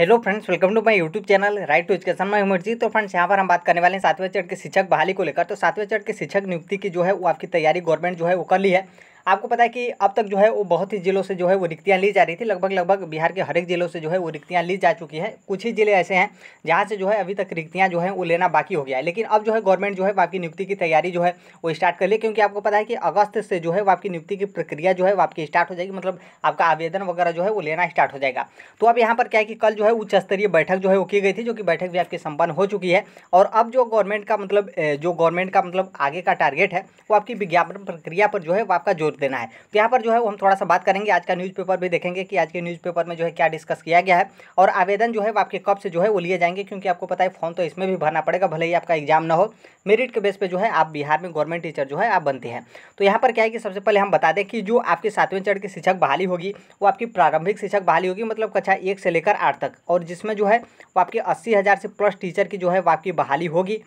hello friends welcome to my YouTube channel right to education मैं उमर जी तो friends यहाँ पर हम बात करने वाले हैं सातवें चरण के शिक्षक बहाली को लेकर तो सातवें चरण के शिक्षक नियुक्ति की जो है वो आपकी तैयारी गवर्नमेंट जो है वो कर ली है आपको पता है कि अब तक जो है वो बहुत ही जिलों से जो है वो रिक्तियाँ ली जा रही थी लगभग लगभग बिहार के हर एक जिलों से जो है वो रिक्तियाँ ली जा चुकी हैं कुछ ही जिले ऐसे हैं जहाँ से जो है अभी तक रिक्तियाँ जो है वो लेना बाकी हो गया है लेकिन अब जो है गवर्नमेंट जो है आपकी नियुक्ति की तैयारी जो है वो स्टार्ट कर ली क्योंकि आपको पता है कि अगस्त से जो है वो आपकी नियुक्ति की प्रक्रिया जो है वो आपकी स्टार्ट हो जाएगी मतलब आपका आवेदन वगैरह जो है वो लेना स्टार्ट हो जाएगा तो अब यहाँ पर क्या है कि कल जो है उच्च स्तरीय बैठक जो है वो की गई थी जो कि बैठक भी आपकी संपन्न हो चुकी है और अब जो गवर्नमेंट का मतलब जो गवर्नमेंट का मतलब आगे का टारगेट है वो आपकी विज्ञापन प्रक्रिया पर जो है वो आपका जोर देना है तो यहाँ पर जो है वो हम थोड़ा सा बात करेंगे आज का न्यूज़पेपर भी देखेंगे कि आज के न्यूज़पेपर में जो है क्या डिस्कस किया गया है और आवेदन जो है आपके कब से जो है वो लिए जाएंगे क्योंकि आपको पता है फॉर्म तो इसमें भी भरना पड़ेगा भले ही आपका एग्जाम ना हो मेरिट के बेस पर जो है आप बिहार में गवर्नमेंट टीचर जो है आप बनते हैं तो यहाँ पर क्या है कि सबसे पहले हम बता दें कि जो आपकी सातवें चरण की शिक्षक बहाली होगी वो आपकी प्रारंभिक शिक्षक बहाली होगी मतलब कक्षा एक से लेकर आठ तक और जिसमें जो है वो आपके अस्सी से प्लस टीचर की जो है वो आपकी बहाली होगी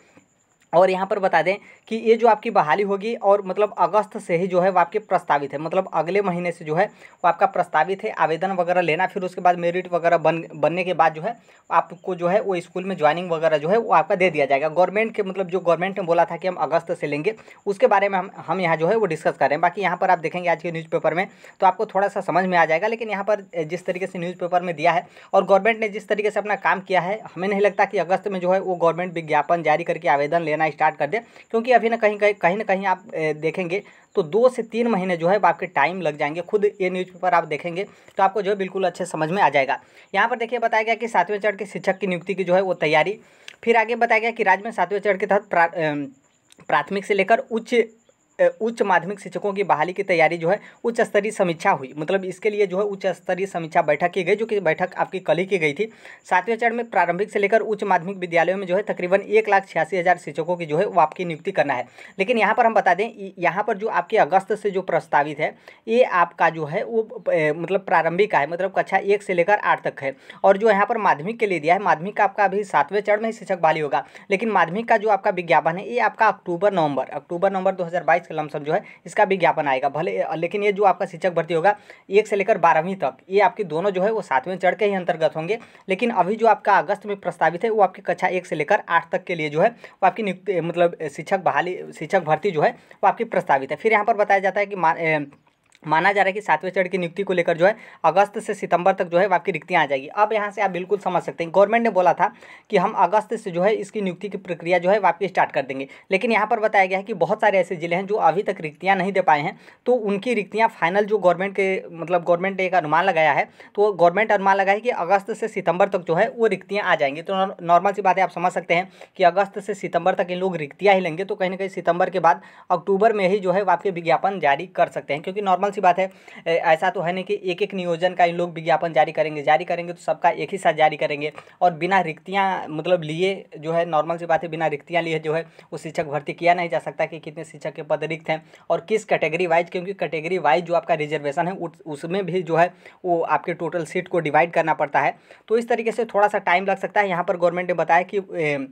और यहाँ पर बता दें कि ये जो आपकी बहाली होगी और मतलब अगस्त से ही जो है वो आपके प्रस्तावित है मतलब अगले महीने से जो है वो आपका प्रस्तावित है आवेदन वगैरह लेना फिर उसके बाद मेरिट वगैरह बन बनने के बाद जो है आपको जो है वो स्कूल में ज्वाइनिंग वगैरह जो है वो आपका दे दिया जाएगा गवर्नमेंट के मतलब जो गवर्नमेंट ने बोला था कि हम अगस्त से लेंगे उसके बारे में हम हम यहाँ जो है वो डिस्कस कर रहे हैं बाकी यहाँ पर आप देखेंगे आज के न्यूज़पेपर में तो आपको थोड़ा सा समझ में आ जाएगा लेकिन यहाँ पर जिस तरीके से न्यूज़पेपर में दिया है और गवर्नमेंट ने जिस तरीके से अपना काम किया है हमें नहीं लगता कि अगस्त में जो है वो गवर्नमेंट विज्ञापन जारी करके आवेदन लेना देना स्टार्ट कर दें क्योंकि अभी ना कहीं कहीं कहीं ना कहीं आप देखेंगे तो दो से तीन महीने जो है आपके टाइम लग जाएंगे खुद ये न्यूज़पेपर आप देखेंगे तो आपको जो है बिल्कुल अच्छे समझ में आ जाएगा यहाँ पर देखिए बताया गया कि सातवें चरण के शिक्षक की नियुक्ति की जो है वो तैयारी फिर आगे बताया गया कि राज्य में सातवें चरण के तहत प्राथमिक से लेकर उच्च उच्च माध्यमिक शिक्षकों की बहाली की तैयारी जो है उच्च स्तरीय समीक्षा हुई मतलब इसके लिए जो है उच्च स्तरीय समीक्षा बैठक की गई जो कि बैठक आपकी कल ही की गई थी सातवें चरण में प्रारंभिक से लेकर उच्च माध्यमिक विद्यालयों में जो है तकरीबन एक लाख छियासी हज़ार शिक्षकों की जो है वो आपकी नियुक्ति करना है लेकिन यहाँ पर हम बता दें यहाँ पर जो आपके अगस्त से जो प्रस्तावित है ये आपका जो है वो मतलब प्रारंभिक का है मतलब कक्षा एक से लेकर आठ तक है और जो यहाँ पर माध्यमिक के लिए दिया है माध्यमिक का आपका अभी सातवें चरण में ही शिक्षक बहाली होगा लेकिन माध्यमिक का जो आपका विज्ञापन है ये आपका अक्टूबर नवंबर अक्टूबर नवंबर दो का लमसम जो है इसका विज्ञापन आएगा भले लेकिन ये जो आपका शिक्षक भर्ती होगा एक से लेकर बारहवीं तक ये आपके दोनों जो है वो सातवें चढ़ के ही अंतर्गत होंगे लेकिन अभी जो आपका अगस्त में प्रस्तावित है वो आपकी कक्षा एक से लेकर आठ तक के लिए जो है वो आपकी नियुक्ति मतलब शिक्षक बहाली शिक्षक भर्ती जो है वो आपकी प्रस्तावित है फिर यहाँ पर बताया जाता है कि माना जा रहा है कि सातवें चरण की नियुक्ति को लेकर जो है अगस्त से सितंबर तक जो है आपकी रिक्तियाँ आ जाएगी अब यहाँ से आप बिल्कुल समझ सकते हैं गवर्नमेंट ने बोला था कि हम अगस्त से जो है इसकी नियुक्ति की प्रक्रिया जो है आपकी स्टार्ट कर देंगे लेकिन यहाँ पर बताया गया है कि बहुत सारे ऐसे जिले हैं जो अभी तक रिक्तियाँ नहीं दे पाए हैं तो उनकी रिक्तियाँ फाइनल जो गवर्नमेंट के मतलब गवर्नमेंट ने एक अनुमान लगाया है तो गवर्नमेंट अनुमान लगाया है कि अगस्त से सितंबर तक जो है वो रिक्तियाँ आ जाएंगी तो नॉर्मल सी बात है आप समझ सकते हैं कि अगस्त से सितंबर तक इन लोग रिक्तियाँ ही लेंगे तो कहीं ना कहीं सितंबर के बाद अक्टूबर में ही जो है आपके विज्ञापन जारी कर सकते हैं क्योंकि नॉर्मल सी बात है ऐसा तो है नहीं कि एक एक नियोजन का इन लोग विज्ञापन जारी करेंगे जारी करेंगे तो सबका एक ही साथ जारी करेंगे और बिना रिक्तियाँ मतलब लिए जो है नॉर्मल सी बात है बिना रिक्तियाँ लिए जो है वो शिक्षक भर्ती किया नहीं जा सकता कि कितने शिक्षक के पद रिक्त हैं और किस कैटेगरी वाइज क्योंकि कैटेगरी वाइज जो आपका रिजर्वेशन है उसमें भी जो है वो आपके टोटल सीट को डिवाइड करना पड़ता है तो इस तरीके से थोड़ा सा टाइम लग सकता है यहाँ पर गवर्नमेंट ने बताया कि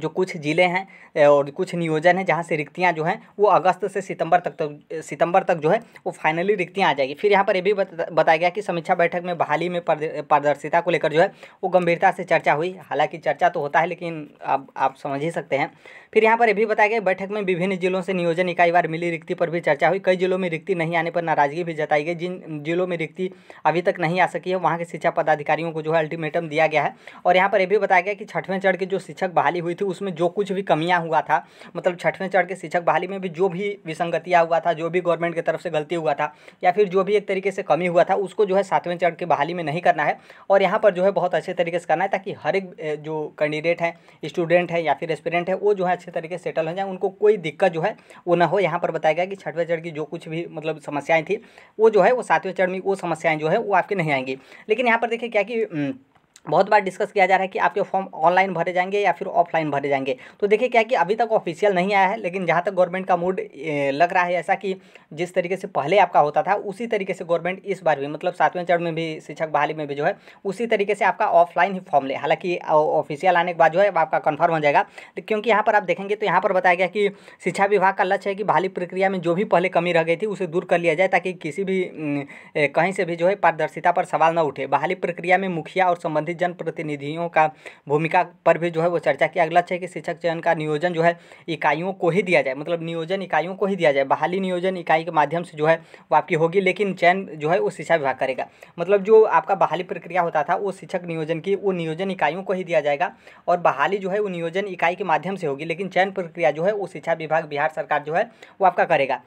जो कुछ ज़िले हैं और कुछ नियोजन हैं जहाँ से रिक्तियाँ जो हैं वो अगस्त से सितंबर तक तक तो, सितंबर तक जो है वो फाइनली रिक्तियाँ आ जाएगी फिर यहाँ पर ये भी बताया गया कि समीक्षा बैठक में बहाली में पारदर्शिता को लेकर जो है वो गंभीरता से चर्चा हुई हालांकि चर्चा तो होता है लेकिन आप आप समझ ही सकते हैं फिर यहाँ पर यह भी बताया गया बैठक में विभिन्न जिलों से नियोजन इकाई बार मिली रिक्ति पर भी चर्चा हुई कई जिलों में रिक्ति नहीं आने पर नाराजगी भी जताई गई जिन जिलों में रिक्ति अभी तक नहीं आ सकी है वहाँ के शिक्षा पदाधिकारियों को जो है अल्टीमेटम दिया गया है और यहाँ पर यह भी बताया गया कि छठवें चढ़ के जो शिक्षक बहाली हुई थी उसमें जो कुछ भी कमियाँ हुआ था मतलब छठवें चढ़ के शिक्षक बहाली में भी जो भी विसंगतियाँ हुआ था जो भी गवर्नमेंट की तरफ से गलती हुआ था या फिर जो भी एक तरीके से कमी हुआ था उसको जो है सातवें चढ़ की बहाली में नहीं करना है और यहाँ पर जो है बहुत अच्छे तरीके से करना है ताकि हर एक जो कैंडिडेट हैं स्टूडेंट हैं या फिर एस्पिरेंट है वो जो है अच्छे तरीके से सेटल हो जाए उनको कोई दिक्कत जो है वो ना हो यहाँ पर बताया गया कि छठवें चरण की जो कुछ भी मतलब समस्याएं थी वो जो है वो सातवें चरण में वो समस्याएँ जो है वो आपकी नहीं आएंगी लेकिन यहाँ पर देखिए क्या कि बहुत बार डिस्कस किया जा रहा है कि आपके फॉर्म ऑनलाइन भरे जाएंगे या फिर ऑफलाइन भरे जाएंगे तो देखिए क्या कि अभी तक ऑफिशियल नहीं आया है लेकिन जहाँ तक गवर्नमेंट का मूड लग रहा है ऐसा कि जिस तरीके से पहले आपका होता था उसी तरीके से गवर्नमेंट इस बार भी मतलब सातवें चरण में भी शिक्षक बहाली में भी जो है उसी तरीके से आपका ऑफलाइन ही फॉर्म ले हालांकि ऑफिशियल आने के बाद जो है आपका कन्फर्म हो जाएगा क्योंकि यहाँ पर आप देखेंगे तो यहाँ पर बताया गया कि शिक्षा विभाग का लक्ष्य है कि बहाली प्रक्रिया में जो भी पहले कमी रह गई थी उसे दूर कर लिया जाए ताकि किसी भी कहीं से भी जो है पारदर्शिता पर सवाल न उठे बहाली प्रक्रिया में मुखिया और संबंधित संबंधित जनप्रतिनिधियों का भूमिका पर भी जो है वो चर्चा किया अगला छः कि शिक्षक चयन का नियोजन जो है इकाइयों को ही दिया जाए मतलब नियोजन इकाइयों को ही दिया जाए बहाली नियोजन इकाई के माध्यम से जो है वो आपकी होगी लेकिन चयन जो है वो शिक्षा विभाग करेगा मतलब जो आपका बहाली प्रक्रिया होता था वो शिक्षक नियोजन की वो नियोजन इकाइयों को ही दिया जाएगा और बहाली जो है वो नियोजन इकाई के माध्यम से होगी लेकिन चयन प्रक्रिया जो है वो शिक्षा विभाग बिहार सरकार जो है वो आपका करेगा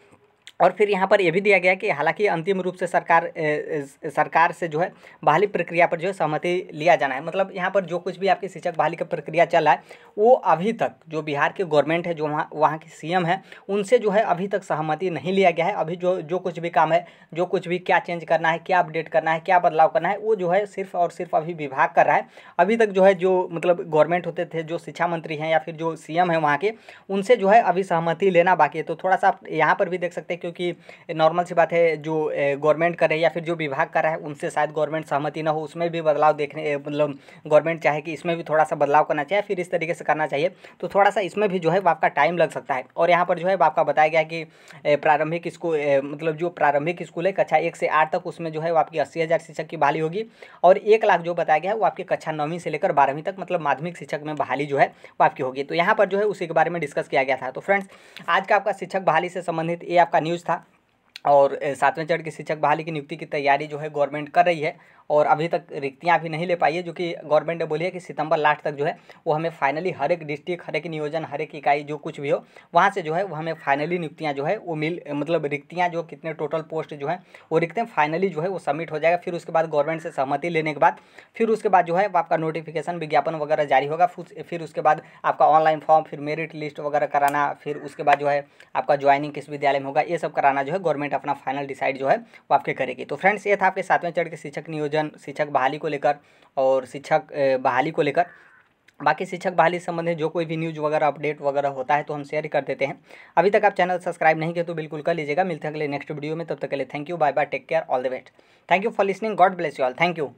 और फिर यहाँ पर यह भी दिया गया कि हालांकि अंतिम रूप से सरकार ए, सरकार से जो है बहाली प्रक्रिया पर जो है सहमति लिया जाना है मतलब यहाँ पर जो कुछ भी आपकी शिक्षक बहाली का प्रक्रिया चल रहा है वो अभी तक जो बिहार के गवर्नमेंट है जो वहाँ वहाँ के सीएम है उनसे जो है अभी तक सहमति नहीं लिया गया है अभी जो जो कुछ भी काम है जो कुछ भी क्या चेंज करना है क्या अपडेट करना है क्या बदलाव करना है वो जो है सिर्फ और सिर्फ अभी विभाग कर रहा है अभी तक जो है जो मतलब गवर्नमेंट होते थे जो शिक्षा मंत्री हैं या फिर जो एम है वहाँ के उनसे जो है अभी सहमति लेना बाकी है तो थोड़ा सा आप यहाँ पर भी देख सकते हैं क्योंकि नॉर्मल सी बात है जो गवर्नमेंट कर रही है या फिर जो विभाग कर रहा है उनसे शायद गवर्नमेंट सहमति ना हो उसमें भी बदलाव देखने मतलब गवर्नमेंट चाहे कि इसमें भी थोड़ा सा बदलाव करना चाहिए फिर इस तरीके से करना चाहिए तो थोड़ा सा इसमें भी जो है आपका टाइम लग सकता है और यहाँ पर जो है आपका बताया गया कि प्रारंभिक स्कूल मतलब जो प्रारंभिक स्कूल है कक्षा एक से आठ तक उसमें जो है आपकी अस्सी हज़ार शिक्षक की बहाली होगी और एक लाख जो बताया गया है वो आपकी कक्षा नौवीं से लेकर बारहवीं तक मतलब माध्यमिक शिक्षक में बहाली जो है वो आपकी होगी तो यहाँ पर जो है उसी के बारे में डिस्कस किया गया था तो फ्रेंड्स आज का आपका शिक्षक बहाली से संबंधित ये आपका न्यूज़ न्यूज़ था और सातवें चरण के शिक्षक बहाली की नियुक्ति की तैयारी जो है गवर्नमेंट कर रही है और अभी तक रिक्तियाँ भी नहीं ले पाई है जो कि गवर्नमेंट ने बोली है कि सितंबर लास्ट तक जो है वो हमें फाइनली हर एक डिस्ट्रिक्ट हर एक नियोजन हर एक इकाई जो कुछ भी हो वहाँ से जो है वो हमें फाइनली नियुक्तियाँ जो है वो मिल मतलब रिक्तियाँ जो कितने टोटल पोस्ट जो है वो रिक्तें फाइनली जो है वो सबमिट हो जाएगा फिर उसके बाद गवर्नमेंट से सहमति लेने के बाद फिर उसके बाद जो है आपका नोटिफिकेशन विज्ञापन वगैरह जारी होगा फिर उसके बाद आपका ऑनलाइन फॉर्म फिर मेरिट लिस्ट वगैरह कराना फिर उसके बाद जो है आपका ज्वाइनिंग किस विद्यालय में होगा ये सब कराना जो है गवर्नमेंट अपना फाइनल डिसाइड जो है वो आपके करेगी तो फ्रेंड्स ये था आपके सातवें चढ़ के शिक्षक नियोजन नियोजन शिक्षक बहाली को लेकर और शिक्षक बहाली को लेकर बाकी शिक्षक बहाली संबंधी जो कोई भी न्यूज़ वगैरह अपडेट वगैरह होता है तो हम शेयर कर देते हैं अभी तक आप चैनल सब्सक्राइब नहीं किया तो बिल्कुल कर लीजिएगा मिलते हैं अगले नेक्स्ट वीडियो में तब तक के लिए thank you bye bye take care all the best thank you for listening God bless you all thank you